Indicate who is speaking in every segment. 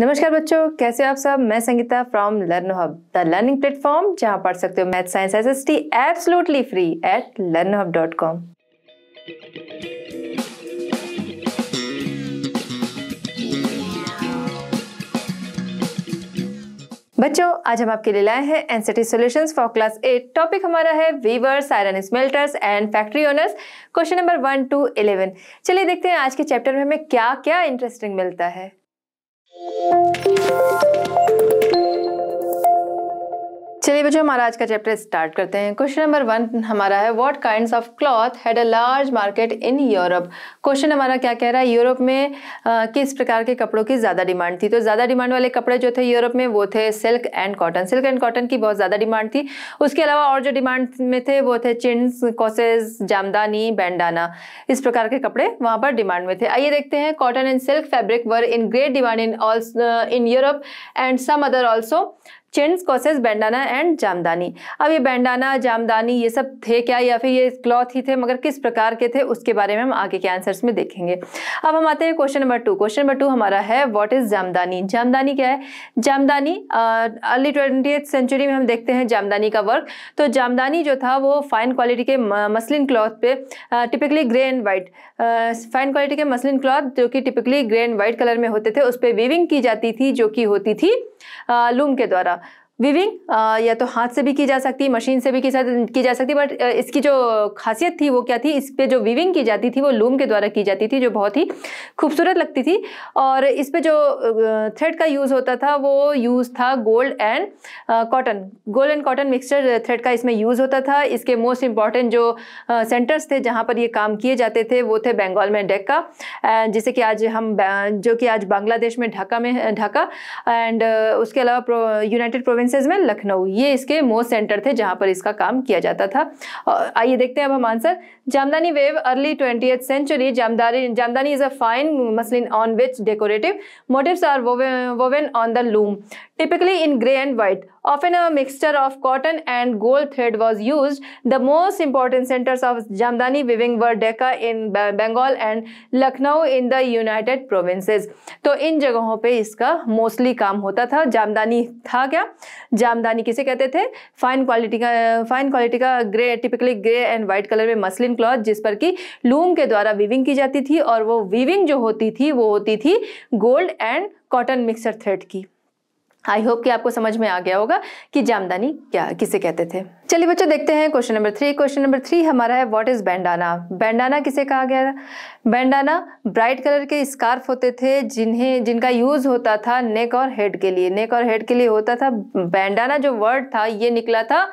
Speaker 1: नमस्कार बच्चों कैसे हो आप सब मैं Sangeeta from Learn Hub the learning platform जहां पढ़ सकते हो math science S S T absolutely free at Learn Hub dot com बच्चों आज हम आपके लिए लाए हैं NCERT solutions for class eight topic हमारा है weavers iron smelters and factory owners question number one two eleven चलिए देखते हैं आज के चैप्टर में हमें क्या क्या इंटरेस्टिंग मिलता है Música चलिए बच्चों हमारा आज का चैप्टर स्टार्ट करते हैं क्वेश्चन नंबर वन हमारा है what kind of cloth had a large market in Europe question हमारा क्या कह रहा है यूरोप में आ, किस प्रकार के कपड़ों की ज़्यादा डिमांड थी तो ज़्यादा डिमांड वाले कपड़े जो थे यूरोप में वो थे silk and cotton silk and cotton की बहुत ज़्यादा डिमांड थी उसके अलावा और जो डिमांड में थे वो थे चिन्स कॉसेज जामदानी बैंडाना इस प्रकार के कपड़े वहाँ पर डिमांड में थे आइए देखते हैं cotton and silk fabric were in great demand in all in Europe and some other also chintz cossaes bandana and jamdani अब ये बैंडाना जामदानी ये सब थे क्या या फिर ये क्लॉथ ही थे मगर किस प्रकार के थे उसके बारे में हम आगे के आंसर्स में देखेंगे अब हम आते हैं question number two question number two हमारा है व्हाट इज जामदानी जामदानी क्या है जामदानी अर्ली ट्वेंटी सेंचुरी में हम देखते हैं जामदानी का वर्क तो जामदानी जो था वो फाइन क्वालिटी के मसलिन क्लॉथ पे typically grey and white fine quality के मसलिन क्लॉथ जो कि typically grey and white colour में होते थे उस पर वीविंग की जाती थी जो कि होती थी लूम के द्वारा वीविंग या तो हाथ से भी की जा सकती मशीन से भी की, की जा सकती बट इसकी जो खासियत थी वो क्या थी इस पर जो वीविंग की जाती थी वो लूम के द्वारा की जाती थी जो बहुत ही खूबसूरत लगती थी और इस पर जो थ्रेड का यूज़ होता था वो यूज़ था gold and cotton gold and cotton mixture thread का इसमें यूज़ होता था इसके मोस्ट इंपॉर्टेंट जो सेंटर्स थे जहाँ पर ये काम किए जाते थे वो थे बंगाल में डेक्का जिसे कि आज हम जो कि आज बांग्लादेश में ढाका में ढाका एंड उसके अलावा यूनाइटेड प्रोविंस प्रोविंसेस में लखनऊ ये इसके मोस्ट सेंटर थे जहां पर इसका काम किया जाता था आइए देखते हैं अब हम answer Jamdani wave, early 20th century, Jamdani, Jamdani is a fine muslin on which decorative motifs are woven, woven on the loom, typically in grey and white. Often a mixture of cotton and gold thread was used. The most important centers of Jamdani weaving were Decca in Bengal and Lucknow in the United Provinces. to in jagahon pe iska mostly kaam hota tha jamdani tha kya jamdani kise kehte the fine quality ka fine quality ka grey typically grey and white color mein muslin cotton cloth जिस पर की loom के द्वारा weaving की जाती थी और वो वीविंग जो होती थी वो होती थी gold and cotton mixer thread की आई होप कि आपको समझ में आ गया होगा कि जामदानी क्या किसे कहते थे चलिए बच्चों देखते हैं question number three question number three हमारा है व्हाट इज बैंडाना बैंडाना किसे कहा गया था बैंडाना ब्राइट कलर के स्कार्फ होते थे जिन्हें जिनका यूज होता था नेक और हेड के लिए नेक और हेड के लिए होता था बैंडाना जो वर्ड था ये निकला था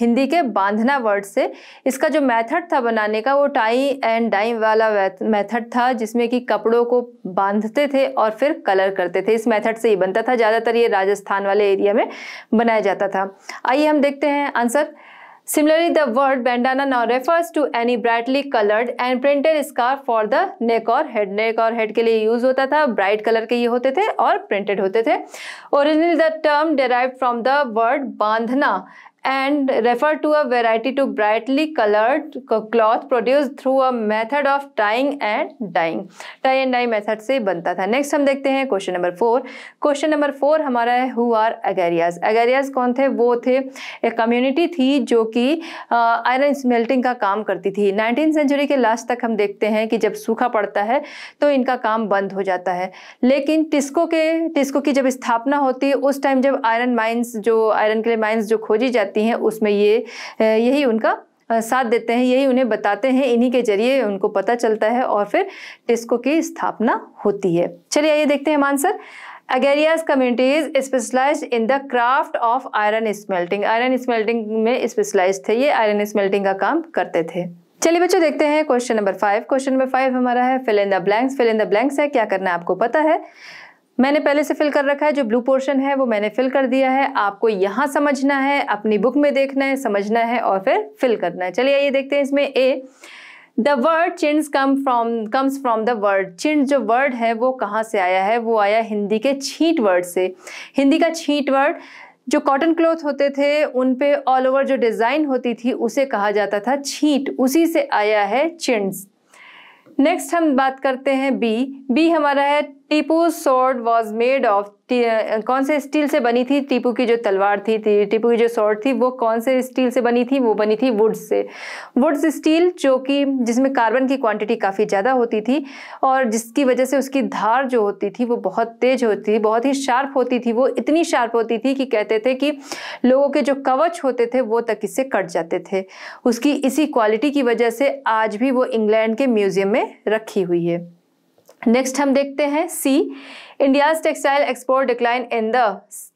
Speaker 1: हिंदी के बांधना वर्ड से इसका जो मेथड था बनाने का वो टाई एंड डाई वाला मेथड था जिसमें कि कपड़ों को बांधते थे और फिर कलर करते थे इस मेथड से ही बनता था ज़्यादातर ये राजस्थान वाले एरिया में बनाया जाता था आइए हम देखते हैं answer similarly the word bandana now refers to any brightly coloured and printed scarf for the neck और हेड नेक और हेड के लिए यूज होता था ब्राइट कलर के ये होते थे और प्रिंटेड होते थे original the term derive from the word बांधना and refer to a variety to brightly colored cloth produced through a method of tying and dyeing tie and dye method से बनता था next हम देखते हैं question number four question number four हमारा है who are agarias agarias कौन थे वो थे एक community थी जो कि आयरन स्मेल्टिंग का काम करती थी नाइनटीन सेंचुरी के लास्ट तक हम देखते हैं कि जब सूखा पड़ता है तो इनका काम बंद हो जाता है लेकिन टिस्को के टिस्को की जब स्थापना होती है उस टाइम जब आयरन माइंस जो आयरन के लिए माइंस जो खोजी जाती जाती हैं उसमें ये यही उनका साथ देते हैं यही उन्हें बताते हैं इन्हीं के जरिए उनको पता चलता है और फिर टिस्को की स्थापना होती है चलिए आइए देखते हैं मानसर answer Agarias communities specialize in the craft of iron smelting iron smelting में स्पेशलाइज थे ये आयरन स्मेल्टिंग का काम करते थे चलिए बच्चों देखते हैं question number five question number five हमारा है fill in the blanks fill in the blanks है क्या करना है आपको पता है मैंने पहले से फिल कर रखा है जो ब्लू पोर्शन है वो मैंने फिल कर दिया है आपको यहाँ समझना है अपनी बुक में देखना है समझना है और फिर फिल करना है चलिए आइए देखते हैं इसमें A the word chintz come from comes from the word चिन्ह जो वर्ड है वो कहाँ से आया है वो आया हिंदी के छींट वर्ड से हिंदी का छींट वर्ड जो कॉटन क्लॉथ होते थे उन पे ऑल ओवर जो डिज़ाइन होती थी उसे कहा जाता था छीट उसी से आया है चिन्स नेक्स्ट हम बात करते हैं बी बी हमारा है Tipu sword was made of कौन से स्टील से बनी थी टीपू की जो तलवार थी टीपू की जो सॉर्ड थी वो कौन से स्टील से बनी थी वो बनी थी वुड्स से वुड्स स्टील जो कि जिसमें कार्बन की क्वांटिटी काफ़ी ज़्यादा होती थी और जिसकी वजह से उसकी धार जो होती थी वो बहुत तेज होती थी बहुत ही शार्प होती थी वो इतनी शार्प होती थी कि कहते थे कि लोगों के जो कवच होते थे वो तक इससे कट जाते थे उसकी इसी क्वालिटी की वजह से आज भी वो इंग्लैंड के म्यूज़ियम में रखी हुई है नेक्स्ट हम देखते हैं C India's textile export decline in the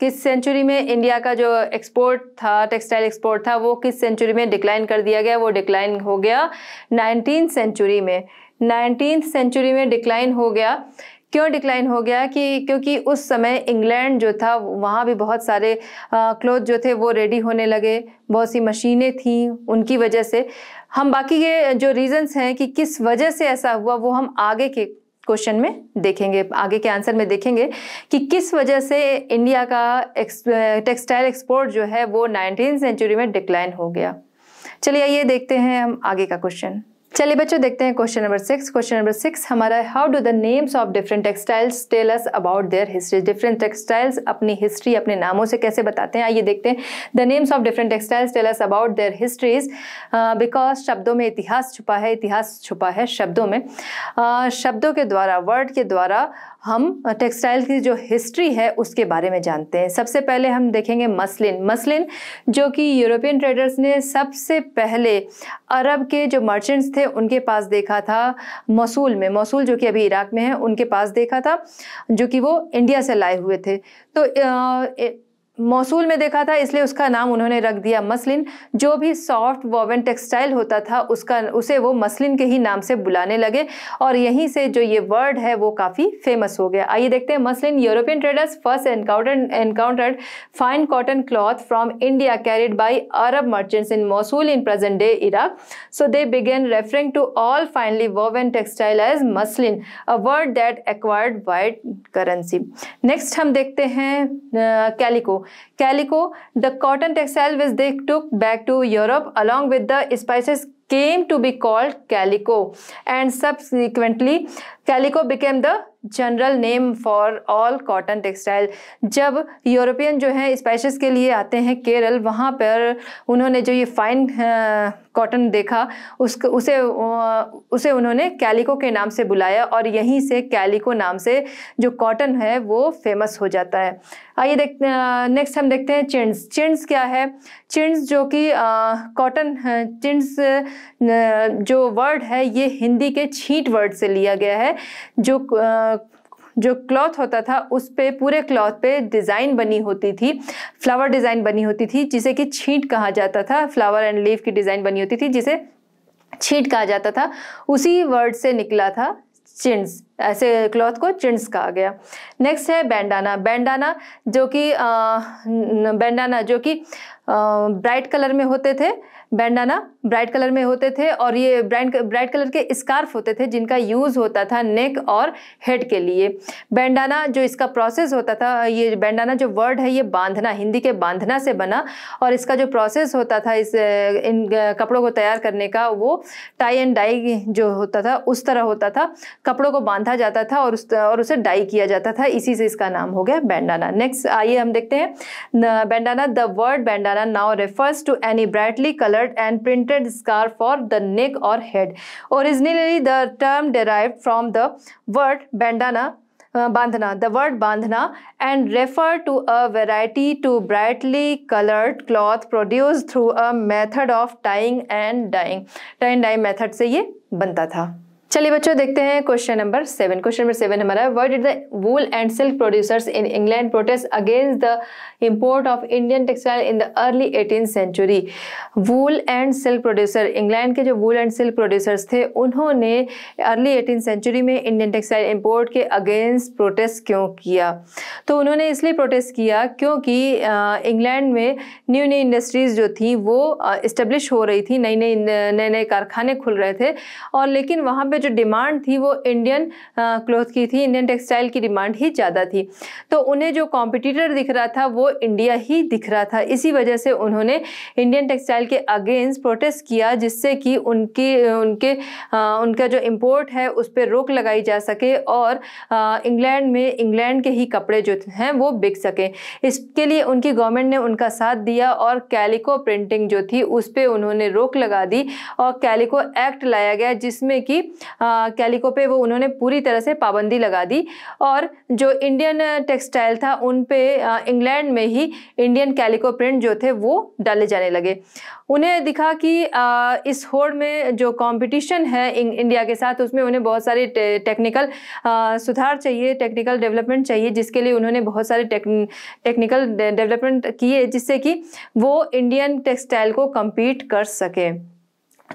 Speaker 1: किस सेंचुरी में इंडिया का जो एक्सपोर्ट था टेक्सटाइल एक्सपोर्ट था वो किस सेंचुरी में डिक्लाइन कर दिया गया वो डिक्लाइन हो गया नाइनटीन सेंचुरी में नाइनटीन सेंचुरी में डिक्लाइन हो गया क्यों डिक्लाइन हो गया कि क्योंकि उस समय इंग्लैंड जो था वहाँ भी बहुत सारे क्लोथ जो थे वो रेडी होने लगे बहुत सी मशीनें थीं उनकी वजह से हम बाकी के जो रीज़न्स हैं कि किस वजह से ऐसा हुआ वो हम आगे के क्वेश्चन में देखेंगे आगे के आंसर में देखेंगे कि किस वजह से इंडिया का टेक्सटाइल एक्सपोर्ट जो है वो नाइनटीन सेंचुरी में डिक्लाइन हो गया चलिए ये देखते हैं हम आगे का क्वेश्चन चलिए बच्चों देखते हैं question number six question number six हमारा how do the names of different textiles tell us about their history different textiles अपनी हिस्ट्री अपने नामों से कैसे बताते हैं आइए देखते हैं the names of different textiles tell us about their histories because शब्दों में इतिहास छुपा है इतिहास छुपा है शब्दों में uh, शब्दों के द्वारा वर्ड के द्वारा हम टेक्सटाइल की जो हिस्ट्री है उसके बारे में जानते हैं सबसे पहले हम देखेंगे मसलिन मसलिन जो कि यूरोपियन ट्रेडर्स ने सबसे पहले अरब के जो मर्चेंट्स थे उनके पास देखा था मसूल में मसूल जो कि अभी इराक में है उनके पास देखा था जो कि वो इंडिया से लाए हुए थे तो मौसूल में देखा था इसलिए उसका नाम उन्होंने रख दिया मसलिन जो भी सॉफ्ट वॉवन टेक्सटाइल होता था उसका उसे वो मसलिन के ही नाम से बुलाने लगे और यहीं से जो ये वर्ड है वो काफ़ी फेमस हो गया आइए देखते हैं muslin European traders first encounter encountered fine cotton cloth from India carried by Arab merchants in Mosul in present day Iraq so they began referring to all finely woven textile as muslin a word that acquired wide currency next हम देखते हैं calico calico. The cotton textile which they took back to Europe along with the spices to be called calico and subsequently calico became the general name for all cotton textile जब European जो है spices के लिए आते हैं केरल वहाँ पर उन्होंने जो ये फाइन कॉटन देखा उस उसे उसे उन्होंने कैलिको के नाम से बुलाया और यहीं से कैलिको नाम से जो कॉटन है वो फेमस हो जाता है आइए देख नेक्स्ट हम देखते हैं चिंड्स चिंड्स क्या है चिंड्स जो कि कॉटन चिंड्स जो वर्ड है ये हिंदी के छीट वर्ड से लिया गया है जो जो क्लॉथ होता था उस पे पूरे क्लॉथ पे डिज़ाइन बनी होती थी फ्लावर डिज़ाइन बनी होती थी जिसे कि छीट कहा जाता था फ्लावर एंड लीफ की डिज़ाइन बनी होती थी जिसे छीट कहा जाता था उसी वर्ड से निकला था चिंस ऐसे क्लॉथ को चिंस कहा गया नेक्स्ट है बैंडाना बैंडाना जो कि बैंडाना जो कि ब्राइट कलर में होते थे बैंडाना ब्राइट कलर में होते थे और ये ब्राइट ब्राइट कलर के स्कार्फ होते थे जिनका यूज़ होता था नेक और हेड के लिए बैंडाना जो इसका प्रोसेस होता था ये बैंडाना जो वर्ड है ये बांधना हिंदी के बांधना से बना और इसका जो प्रोसेस होता था इस इन कपड़ों को तैयार करने का वो टाई एंड डाई जो होता था उस तरह होता था कपड़ों को बांधा जाता था और उस और उसे डाई किया जाता था इसी से इसका नाम हो गया बैंडाना नेक्स्ट आइए हम देखते हैं bandana the word bandana now refers to any brightly coloured and print printed scarf for the neck or head. Originally, the term derived from the word bandana uh, bandhana the word bandhana and refer to a variety to brightly colored cloth produced through a method of tying and dyeing tie and dye method से ये बनता था चलिए बच्चों देखते हैं question number seven question number seven हमारा what is the wool and silk producers in England protest against the import of Indian textile in the early eighteen century wool and silk producer England के जो wool and silk producers थे उन्होंने early eighteen century में Indian textile import के against protest क्यों किया तो उन्होंने इसलिए प्रोटेस्ट किया क्योंकि इंग्लैंड में न्यू न्यू इंडस्ट्रीज़ जो थी वो इस्टेब्लिश हो रही थी नई नई नए नए कारखाने खुल रहे थे और लेकिन वहाँ पर जो डिमांड थी वो इंडियन क्लोथ की थी इंडियन टेक्सटाइल की डिमांड ही ज़्यादा थी तो उन्हें जो कॉम्पिटिटर दिख रहा था वो इंडिया ही दिख रहा था इसी वजह से उन्होंने इंडियन टेक्सटाइल के अगेंस्ट प्रोटेस्ट किया जिससे कि उनकी उनके उनका जो इम्पोर्ट है उस पर रोक लगाई जा सके और इंग्लैंड में इंग्लैंड के ही कपड़े जो हैं वो बिक सकें इसके लिए उनकी गवर्नमेंट ने उनका साथ दिया और कैलिको प्रिंटिंग जो थी उस पर उन्होंने रोक लगा दी और कैलिको एक्ट लाया गया जिसमें कि कैलिको पे वो उन्होंने पूरी तरह से पाबंदी लगा दी और जो इंडियन टेक्सटाइल था उन पे इंग्लैंड में ही इंडियन कैलिको प्रिंट जो थे वो डाले जाने लगे उन्हें दिखा कि इस होड़ में जो कंपटीशन है इंडिया के साथ उसमें उन्हें बहुत सारे टेक्निकल सुधार चाहिए टेक्निकल डेवलपमेंट चाहिए जिसके लिए उन्होंने बहुत सारे टेक्निकल डेवलपमेंट किए जिससे कि वो इंडियन टेक्सटाइल को कम्पीट कर सकें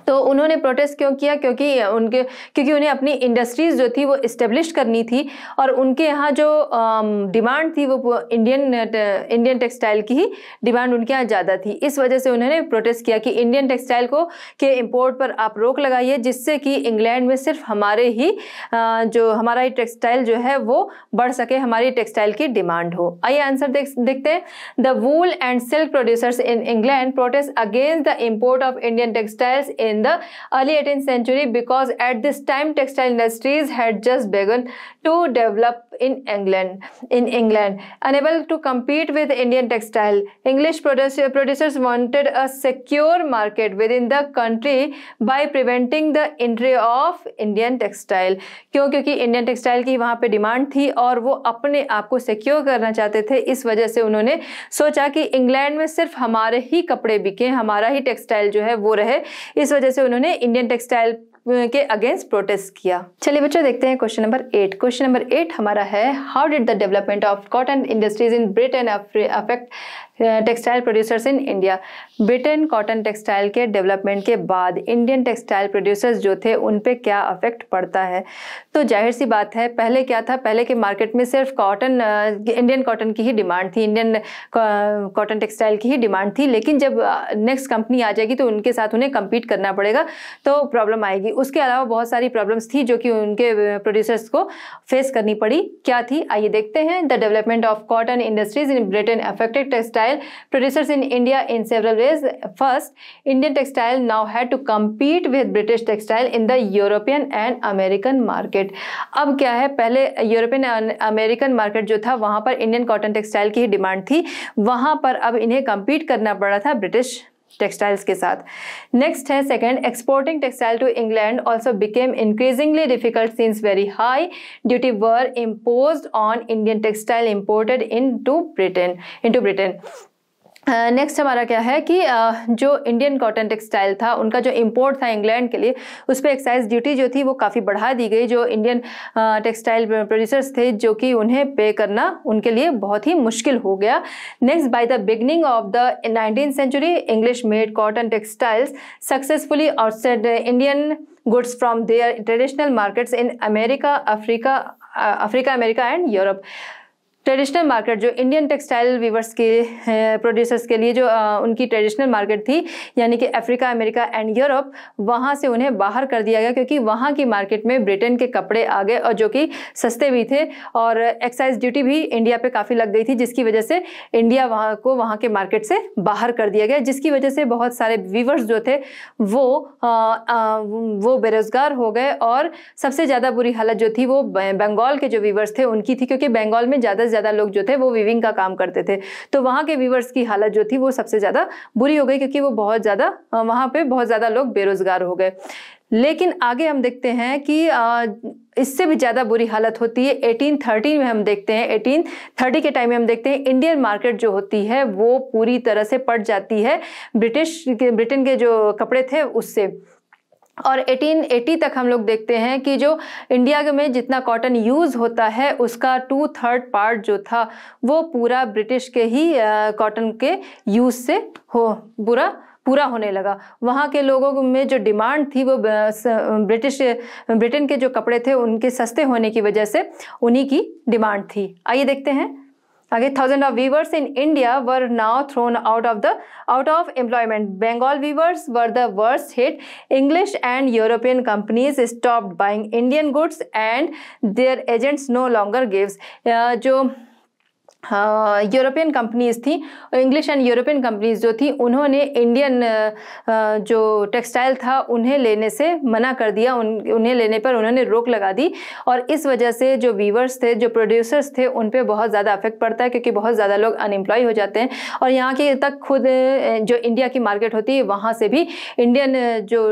Speaker 1: तो उन्होंने प्रोटेस्ट क्यों किया क्योंकि उनके क्योंकि उन्हें अपनी इंडस्ट्रीज़ जो थी वो इस्टेब्लिश करनी थी और उनके यहाँ जो डिमांड थी वो इंडियन इंडियन टेक्सटाइल की ही डिमांड उनके यहाँ ज़्यादा थी इस वजह से उन्होंने प्रोटेस्ट किया कि इंडियन टेक्सटाइल को के इम्पोर्ट पर आप रोक लगाइए जिससे कि इंग्लैंड में सिर्फ हमारे ही जो हमारा ही टेक्सटाइल जो है वो बढ़ सके हमारी टेक्सटाइल की डिमांड हो आइए आंसर देख, देखते हैं the wool and silk producers in England protest against the import of Indian textiles in the early 18th century because at this time textile industries had just begun to develop in England. In England, unable to compete with Indian textile, English producer, producers wanted a secure market within the country by preventing the entry of Indian textile. kyun kyunki indian textile ki wahan pe demand thi aur wo apne aap ko secure karna chahte the is wajah se unhone socha ki england mein sirf hamare hi kapde bike hamara hi textile jo hai wo rahe is वजह से उन्होंने Indian textile के against protest किया चलिए बच्चों देखते हैं question number eight question number eight हमारा है how did the development of cotton industries in Britain affect textile producers in India Britain cotton textile के डेवलपमेंट के बाद इंडियन टेक्सटाइल प्रोड्यूसर्स जो थे उन पर क्या अफेक्ट पड़ता है तो जाहिर सी बात है पहले क्या था पहले के मार्केट में सिर्फ कॉटन इंडियन कॉटन की ही डिमांड थी इंडियन कॉटन टेक्सटाइल की ही डिमांड थी लेकिन जब नेक्स्ट कंपनी आ जाएगी तो उनके साथ उन्हें कम्पीट करना पड़ेगा तो प्रॉब्लम आएगी उसके अलावा बहुत सारी प्रॉब्लम्स थी जो कि उनके प्रोड्यूसर्स को फेस करनी पड़ी क्या थी आइए देखते हैं the development of cotton industries in Britain affected textile textile producers in India in several ways. First, Indian textile now had to compete with British textile in the European and American market. अब क्या है पहले European American market जो था वहाँ पर Indian cotton textile की ही डिमांड थी वहाँ पर अब इन्हें कम्पीट करना पड़ा था ब्रिटिश टेक्सटाइल्स के साथ नेक्स्ट है second exporting textile to England also became increasingly difficult since very high duty were impose on Indian textile imported into Britain into Britain next uh, हमारा क्या है कि uh, जो Indian cotton textile था उनका जो import था England के लिए उस पर एक्साइज ड्यूटी जो थी वो काफ़ी बढ़ा दी गई जो इंडियन टेक्सटाइल प्रोड्यूसर्स थे जो कि उन्हें पे करना उनके लिए बहुत ही मुश्किल हो गया next by the beginning of the nineteen century English made cotton textiles successfully outside Indian goods from their traditional markets in America Africa Africa America and Europe traditional market जो इंडियन टेक्सटाइल वीवर्स के producers के लिए जो उनकी traditional market थी यानी कि Africa America and Europe वहाँ से उन्हें बाहर कर दिया गया क्योंकि वहाँ की मार्केट में ब्रिटेन के कपड़े आ गए और जो कि सस्ते भी थे और एक्साइज ड्यूटी भी इंडिया पर काफ़ी लग गई थी जिसकी वजह से इंडिया वहाँ को वहाँ के मार्केट से बाहर कर दिया गया जिसकी वजह से बहुत सारे वीवर्स जो थे वो वो बेरोज़गार हो गए और सबसे ज़्यादा बुरी हालत जो थी वो बंगाल के जो वीवर्स थे उनकी थी क्योंकि बंगाल में ज़्यादा ज़्यादा लोग जो थे वो वीविंग का काम करते थे तो वहां के वीवर्स की हालत जो थी वो सबसे ज़्यादा बुरी हो गई क्योंकि वो बहुत ज़्यादा वहां पे बहुत ज़्यादा लोग बेरोज़गार हो गए लेकिन आगे हम देखते हैं कि आ, इससे भी ज़्यादा बुरी हालत होती है एटीन 1830 में हम देखते हैं एटीन थर्टी के टाइम में हम देखते हैं इंडियन मार्केट जो होती है वो पूरी तरह से पट जाती है ब्रिटिश के ब्रिटेन के जो कपड़े थे उससे और 1880 तक हम लोग देखते हैं कि जो इंडिया में जितना कॉटन यूज़ होता है उसका टू थर्ड पार्ट जो था वो पूरा ब्रिटिश के ही कॉटन के यूज़ से हो बुरा पूरा होने लगा वहाँ के लोगों में जो डिमांड थी वो ब्रिटिश ब्रिटेन के जो कपड़े थे उनके सस्ते होने की वजह से उन्हीं की डिमांड थी आइए देखते हैं Okay, thousands of weavers in India were now thrown out of the out of employment. Bengal weavers were the worst hit. English and European companies stopped buying Indian goods and their agents no longer gives. Uh, European companies थी English and European companies जो थी उन्होंने Indian जो textile था उन्हें लेने से मना कर दिया उन उन्हें लेने पर उन्होंने रोक लगा दी और इस वजह से जो वीवर्स थे जो प्रोड्यूसर्स थे उन पर बहुत ज़्यादा अफेक्ट पड़ता है क्योंकि बहुत ज़्यादा लोग अनएम्प्लॉय हो जाते हैं और यहाँ के तक खुद जो इंडिया की मार्केट होती है वहाँ से भी इंडियन जो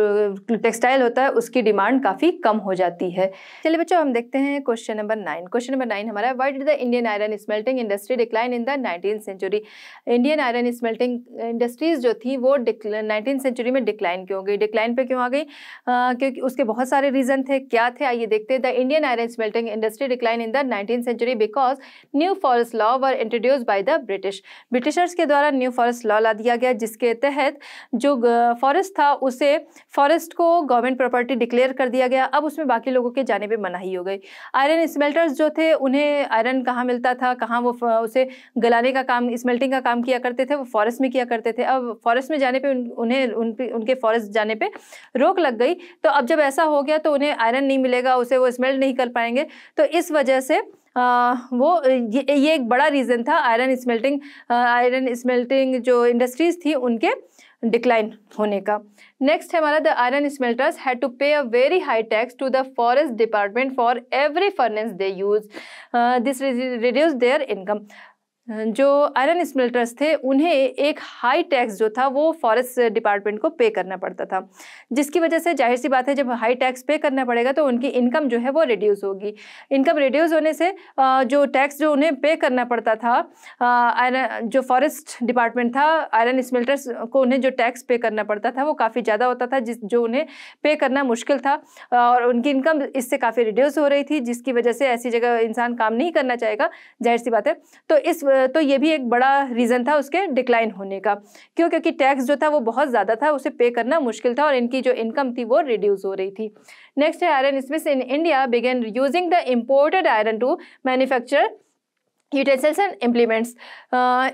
Speaker 1: टेक्सटाइल होता है उसकी डिमांड काफ़ी कम हो जाती है चलिए बच्चों हम देखते हैं question number nine question number nine हमारा why'd the Indian iron smelting industry industry decline in the nineteen century Indian iron smelting industries जो थी वो नाइनटीन सेंचुरी में डिक्लाइन क्यों गई डिक्लाइन पे क्यों आ गई क्योंकि उसके बहुत सारे रीज़न थे क्या थे आइए देखते the Indian iron smelting industry decline in the nineteen century because new forest law were introduce by the British Britishers के द्वारा न्यू फॉरेस्ट लॉ ला दिया गया जिसके तहत जो फॉरेस्ट था उसे फॉरेस्ट को गवर्नमेंट प्रॉपर्टी डिक्लेयर कर दिया गया अब उसमें बाकी लोगों के जाने पर मनाही हो गई आयरन स्मेल्टर्स जो थे उन्हें आयरन कहाँ मिलता था कहाँ वो उसे गलाने का काम स्मेल्टिंग का काम किया करते थे वो फॉरेस्ट में किया करते थे अब फॉरेस्ट में जाने पर उन, उन्हें उन उनके फॉरेस्ट जाने पर रोक लग गई तो अब जब ऐसा हो गया तो उन्हें आयरन नहीं मिलेगा उसे वो स्मेल्ट नहीं कर पाएंगे तो इस वजह से आ, वो ये, ये एक बड़ा रीज़न था आयरन स्मेल्टिंग आयरन स्मेल्टिंग जो इंडस्ट्रीज़ थी उनके डिक्लाइन होने का नेक्स्ट है हमारा the iron smelters had to pay a very high tax to the forest department for every furnace they use this reduce their income जो iron smelters थे उन्हें एक हाई टैक्स जो था वो फॉरेस्ट डिपार्टमेंट को पे करना पड़ता था जिसकी वजह से जाहिर सी बात है जब हाई टैक्स पे करना पड़ेगा तो उनकी इनकम जो है वो रिड्यूस होगी इनकम रिड्यूस होने से जो टैक्स जो उन्हें पे करना पड़ता था आयरन जो फॉरेस्ट डिपार्टमेंट था आयरन स्मेल्टर्स को उन्हें जो टैक्स पे करना पड़ता था वो काफ़ी ज़्यादा होता था जिस जो उन्हें पे करना मुश्किल था और उनकी इनकम इससे काफ़ी रिड्यूस हो रही थी जिसकी वजह से ऐसी जगह इंसान काम नहीं करना चाहेगा जाहिर सी बात है तो इस तो ये भी एक बड़ा रीज़न था उसके डिक्लाइन होने का क्यों क्योंकि टैक्स जो था वो बहुत ज़्यादा था उसे पे करना मुश्किल था और इनकी जो इनकम थी वो रिड्यूस हो रही थी नेक्स्ट है iron smith in India began using the imported iron to manufacture utensils and implements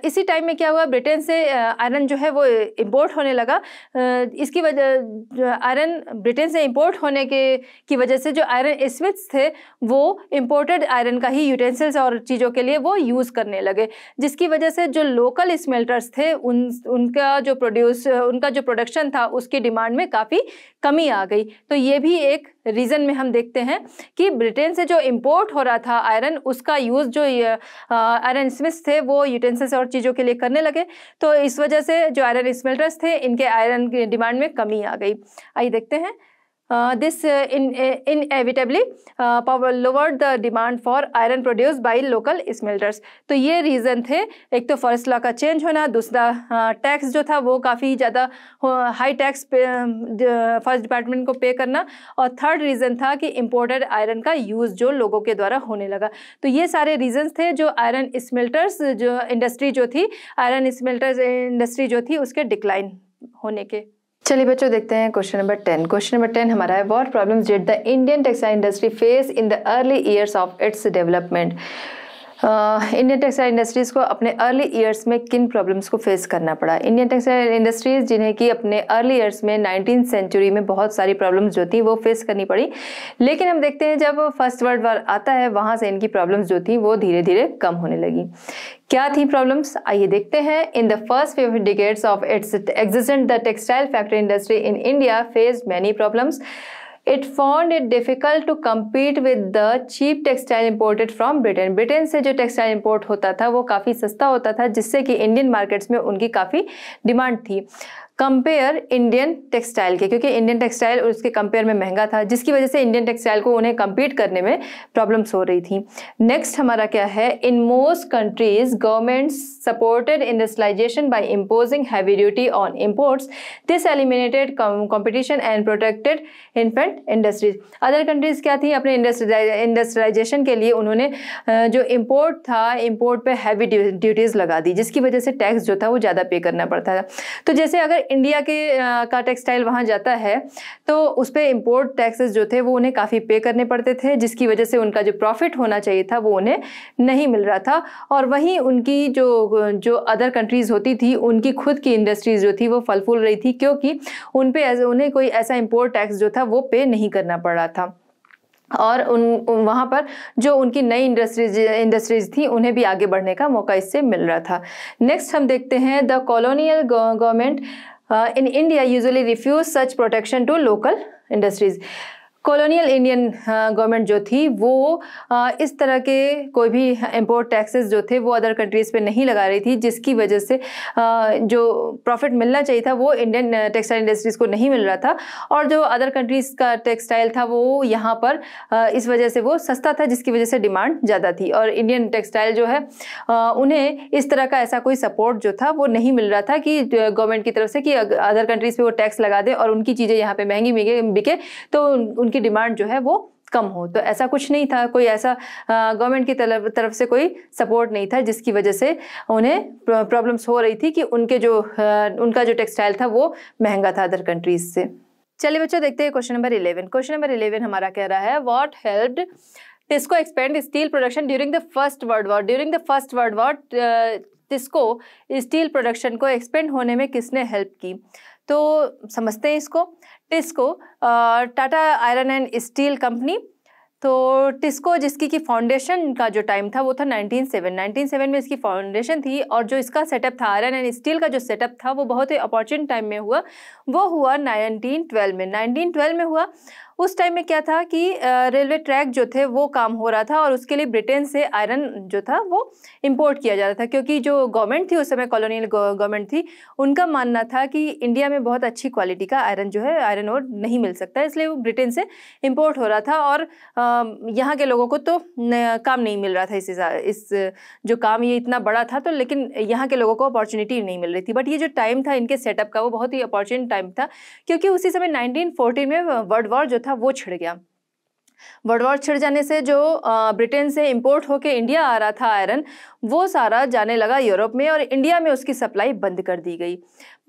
Speaker 1: इसी टाइम में क्या हुआ ब्रिटेन से आयरन uh, जो है वो इम्पोर्ट होने लगा uh, इसकी वजह आयरन uh, ब्रिटेन से इम्पोर्ट होने के की वजह से जो आयरन स्मिथ्स थे वो इम्पोर्टेड आयरन का ही यूटेंसिल्स और चीज़ों के लिए वो यूज़ करने लगे जिसकी वजह से जो लोकल स्मेल्टर्स थे उन उनका जो प्रोड्यूस उनका जो प्रोडक्शन था उसकी डिमांड में काफ़ी कमी आ गई तो ये भी एक रीज़न में हम देखते हैं कि ब्रिटेन से जो इम्पोर्ट हो रहा था आयरन उसका यूज़ जो आयरन स्मिथ थे वो यूटेंसिल्स और चीज़ों के लिए करने लगे तो इस वजह से जो आयरन स्मेल्टर्स थे इनके आयरन डिमांड में कमी आ गई आइए देखते हैं this inevitably power lower the demand for iron produce by local by तो ये रीज़न थे एक तो फर्स्ट लॉ का चेंज होना दूसरा टैक्स uh, जो था वो काफ़ी ज़्यादा हाई टैक्स फर्स्ट डिपार्टमेंट को पे करना और थर्ड रीज़न था कि इम्पोर्टेड आयरन का यूज़ जो लोगों के द्वारा होने लगा तो ये सारे रीजन्स थे जो आयरन स्मेल्टर्स जो इंडस्ट्री जो थी आयरन स्मेल्टर्स इंडस्ट्री जो थी उसके डिक्लाइन होने के चलिए बच्चों देखते हैं question number ten question number ten हमारा है what problems did the Indian textile industry face in the early years of its development Indian textile industries को अपने अर्ली ईयर्स में किन प्रॉब्लम्स को फेस करना पड़ा इंडियन टेक्सटाइल इंडस्ट्रीज़ जिन्हें कि अपने अर्ली ईयर्स में नाइनटीन सेंचुरी में बहुत सारी प्रॉब्लम्स जो थी वो फेस करनी पड़ी लेकिन हम देखते हैं जब फर्स्ट वर्ल्ड वॉर आता है वहाँ से इनकी प्रॉब्लम्स जो थी वो धीरे धीरे कम होने लगी क्या थी प्रॉब्लम्स आइए देखते हैं in the first few decades of its existent the textile factory industry in India faced many problems it found it difficult to compete with the cheap textile imported from Britain Britain से जो textile import होता था वो काफ़ी सस्ता होता था जिससे कि इंडियन मार्केट्स में उनकी काफ़ी डिमांड थी कंपेयर इंडियन टेक्सटाइल के क्योंकि इंडियन टेक्सटाइल उसके कंपेयर में महंगा था जिसकी वजह से इंडियन टेक्सटाइल को उन्हें कम्पीट करने में प्रॉब्लम्स हो रही थी नेक्स्ट हमारा क्या है in most countries governments supported industrialisation by imposing heavy duty on imports this eliminated competition and protected infant industries other countries क्या थी अपने इंडस्ट्रलाइजेशन के लिए उन्होंने जो इम्पोर्ट था इम्पोर्ट पर हैवी ड्यूटीज़ लगा दी जिसकी वजह से टैक्स जो था वो ज़्यादा पे करना पड़ता था तो जैसे अगर इंडिया के का टेक्सटाइल वहाँ जाता है तो उस पर इम्पोर्ट टैक्सेस जो थे वो उन्हें काफ़ी पे करने पड़ते थे जिसकी वजह से उनका जो प्रॉफिट होना चाहिए था वो उन्हें नहीं मिल रहा था और वहीं उनकी जो जो अदर कंट्रीज़ होती थी उनकी खुद की इंडस्ट्रीज़ जो थी वो फल फूल रही थी क्योंकि उन पर उन्हें कोई ऐसा इम्पोर्ट टैक्स जो था वो पे नहीं करना पड़ रहा था और उन वहाँ पर जो उनकी नई इंडस्ट्रीज इंडस्ट्रीज थी उन्हें भी आगे बढ़ने का मौका इससे मिल रहा था नेक्स्ट हम देखते हैं the colonial government uh, in India usually refuse such protection to local industries. Colonial Indian government जो थी वो uh, इस तरह के कोई भी इम्पोर्ट टैक्सेस जो थे वो अदर कंट्रीज़ पे नहीं लगा रही थी जिसकी वजह से uh, जो प्रॉफिट मिलना चाहिए था वो इंडियन टेक्सटाइल इंडस्ट्रीज़ को नहीं मिल रहा था और जो अदर कंट्रीज़ का टेक्सटाइल था वो यहाँ पर uh, इस वजह से वो सस्ता था जिसकी वजह से डिमांड ज़्यादा थी और इंडियन टेक्सटाइल जो है उन्हें इस तरह का ऐसा कोई सपोर्ट जो था वो नहीं मिल रहा था कि गवर्नमेंट की तरफ से कि अदर कंट्रीज़ पर वो टैक्स लगा दें और उनकी चीज़ें यहाँ पर महंगी बिके तो उन उनकी डिमांड जो है वो कम हो तो ऐसा कुछ नहीं था कोई ऐसा गवर्नमेंट की तरफ तरफ से कोई सपोर्ट नहीं था जिसकी वजह से उन्हें प्रॉब्लम्स हो रही थी कि उनके जो उनका जो टेक्सटाइल था वो महंगा था अदर कंट्रीज से चलिए बच्चों देखते हैं question number eleven question number eleven हमारा कह रहा है what help TISCO expand steel production during the First World War during the First World War TISCO steel production को एक्सपेंड होने में किसने हेल्प की तो समझते हैं इसको TISCO Tata Iron and Steel Company तो टिस्को जिसकी की फाउंडेशन का जो टाइम था वो था 197 197 में इसकी फाउंडेशन थी और जो इसका सेटअप था आयरन एंड स्टील का जो सेटअप था वो बहुत ही अपॉर्चुन टाइम में हुआ वो हुआ 1912 में 1912 में हुआ उस टाइम में क्या था कि रेलवे ट्रैक जो थे वो काम हो रहा था और उसके लिए ब्रिटेन से आयरन जो था वो इम्पोर्ट किया जा रहा था क्योंकि जो गवर्नमेंट थी उस समय कॉलोनियल गवर्नमेंट थी उनका मानना था कि इंडिया में बहुत अच्छी क्वालिटी का आयरन जो है आयरन और नहीं मिल सकता इसलिए वो ब्रिटेन से इम्पोर्ट हो रहा था और यहाँ के लोगों को तो काम नहीं मिल रहा था इस इस जो काम ये इतना बड़ा था तो लेकिन यहाँ के लोगों को अपॉर्चुनिटी नहीं मिल रही थी बट ये जो टाइम था इनके सेटअप का वो बहुत ही अपॉर्चुनिट टाइम था क्योंकि उसी समय नाइनटीन में वर्ल्ड वॉर जो था था वो छिड़ गया वर्ल्ड वॉर छिड़ जाने से जो ब्रिटेन से इंपोर्ट होकर इंडिया आ रहा था आयरन वो सारा जाने लगा यूरोप में और इंडिया में उसकी सप्लाई बंद कर दी गई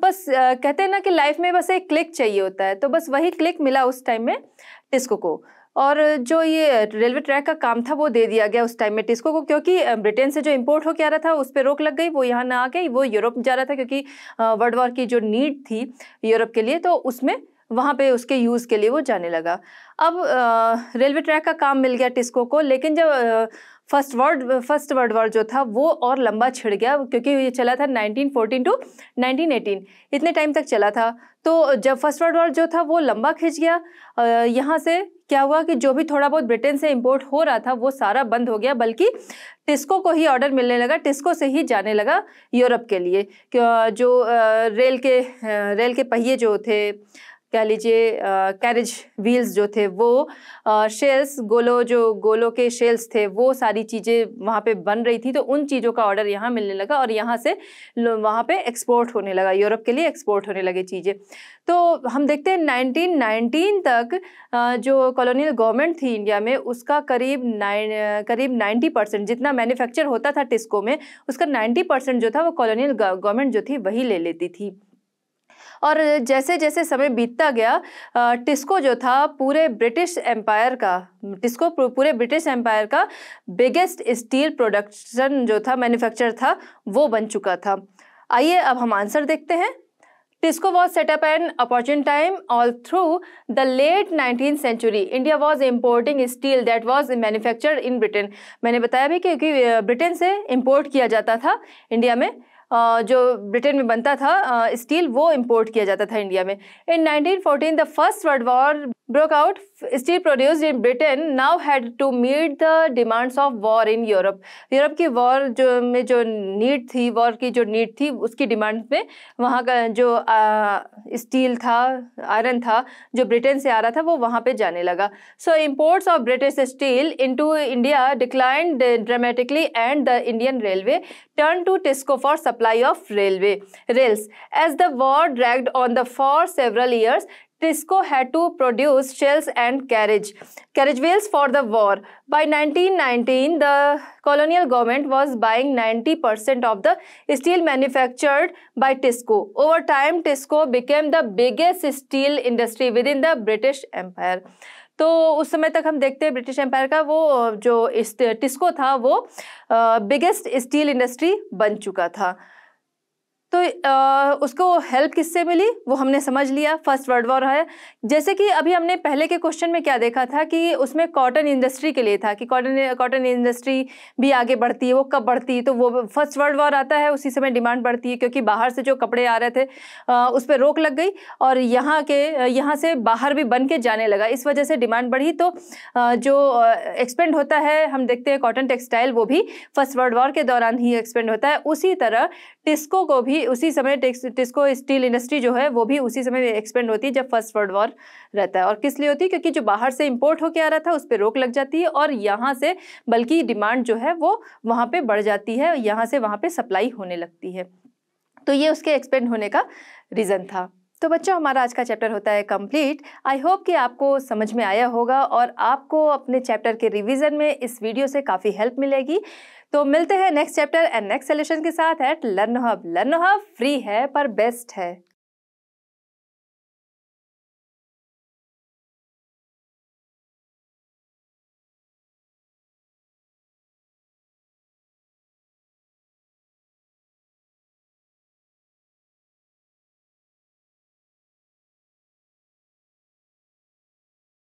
Speaker 1: बस कहते हैं ना कि लाइफ में बस एक क्लिक चाहिए होता है तो बस वही क्लिक मिला उस टाइम में टिस्को को और जो ये रेलवे ट्रैक का काम था वो दे दिया गया उस टाइम में टिस्को को क्योंकि ब्रिटेन से जो इम्पोर्ट होकर आ रहा था उस पर रोक लग गई वो यहाँ ना आ गई वो यूरोप जा रहा था क्योंकि वर्ल्ड वॉर की जो नीड थी यूरोप के लिए तो उसमें वहाँ पे उसके यूज़ के लिए वो जाने लगा अब रेलवे ट्रैक का काम मिल गया टिस्को को लेकिन जब First World First World War जो था वो और लंबा छिड़ गया क्योंकि ये चला था 1914 टू 1918 इतने टाइम तक चला था तो जब फर्स्ट वर्ल्ड वॉर जो था वो लंबा खिंच गया यहाँ से क्या हुआ कि जो भी थोड़ा बहुत ब्रिटेन से इम्पोर्ट हो रहा था वो सारा बंद हो गया बल्कि टिस्को को ही ऑर्डर मिलने लगा टिस्को से ही जाने लगा यूरोप के लिए जो रेल के रेल के पहिए जो थे कह लीजिए कैरेज व्हील्स जो थे वो शेल्स गोलो जो गोलो के शेल्स थे वो सारी चीज़ें वहाँ पे बन रही थी तो उन चीज़ों का ऑर्डर यहाँ मिलने लगा और यहाँ से वहाँ पे एक्सपोर्ट होने लगा यूरोप के लिए एक्सपोर्ट होने लगे चीज़ें तो हम देखते हैं 1919 तक जो कॉलोनियल गवर्नमेंट थी इंडिया में उसका करीब नाइन करीब 90 परसेंट जितना मैन्युफैक्चर होता था टिस्को में उसका 90 परसेंट जो था वो कॉलोनियल गवर्नमेंट जो थी वही ले लेती थी और जैसे जैसे समय बीतता गया टिस्को जो था पूरे ब्रिटिश एम्पायर का टिस्को पूरे ब्रिटिश एम्पायर का बिगेस्ट स्टील प्रोडक्शन जो था मैन्युफैक्चर था वो बन चुका था आइए अब हम आंसर देखते हैं TISCO was set up an opportune time all through the late nineteen century India was importing steel that was manufactured in Britain मैंने बताया भी क्योंकि ब्रिटेन से इम्पोर्ट किया जाता था इंडिया में जो ब्रिटेन में बनता था स्टील वो इम्पोर्ट किया जाता था इंडिया में in 1914 the First World War broke out steel produce in Britain now had to meet the demands of war in Europe Europe की वॉर जो में जो नीड थी वॉर की जो नीड थी उसकी डिमांड में वहाँ का जो स्टील था आयरन था जो ब्रिटेन से आ रहा था वो वहाँ पे जाने लगा so imports of British steel into India declined dramatically and the Indian railway turned to TISCO for supply of railway rails. As the war dragged on the for several years, TISCO had to produce shells and carriage, carriage wheels for the war. By 1919, the colonial government was buying 90% of the steel manufactured by TISCO. Over time, TISCO became the biggest steel industry within the British Empire. तो उस समय तक हम देखते हैं British Empire का वो जो टिस्को था वो बिगेस्ट स्टील इंडस्ट्री बन चुका था तो आ, उसको हेल्प किससे मिली वो हमने समझ लिया फर्स्ट वर्ल्ड वॉर है जैसे कि अभी हमने पहले के क्वेश्चन में क्या देखा था कि उसमें कॉटन इंडस्ट्री के लिए था कि कॉटन कॉटन इंडस्ट्री भी आगे बढ़ती है वो कब बढ़ती है तो वो फर्स्ट वर्ल्ड वॉर आता है उसी समय डिमांड बढ़ती है क्योंकि बाहर से जो कपड़े आ रहे थे आ, उस पर रोक लग गई और यहाँ के यहाँ से बाहर भी बन के जाने लगा इस वजह से डिमांड बढ़ी तो आ, जो एक्सपेंड होता है हम देखते हैं कॉटन टेक्सटाइल वो भी फर्स्ट वर्ल्ड वॉर के दौरान ही एक्सपेंड होता है उसी तरह टिस्को को भी उसी समय टिस्को स्टील इंडस्ट्री जो है वो भी उसी समय एक्सपेंड होती है जब फर्स्ट वर्ल्ड वॉर रहता है और किस लिए होती है क्योंकि जो बाहर से इम्पोर्ट होकर आ रहा था उस पर रोक लग जाती है और यहाँ से बल्कि डिमांड जो है वो वहाँ पर बढ़ जाती है यहाँ से वहाँ पर सप्लाई होने लगती है तो ये उसके एक्सपेंड होने का रीज़न था तो बच्चों हमारा आज का चैप्टर होता है कंप्लीट आई होप कि आपको समझ में आया होगा और आपको अपने चैप्टर के रिवीजन में इस वीडियो से काफ़ी हेल्प मिलेगी तो मिलते हैं next chapter and next solution के साथ at Learn Hub Learn Hub free है पर बेस्ट है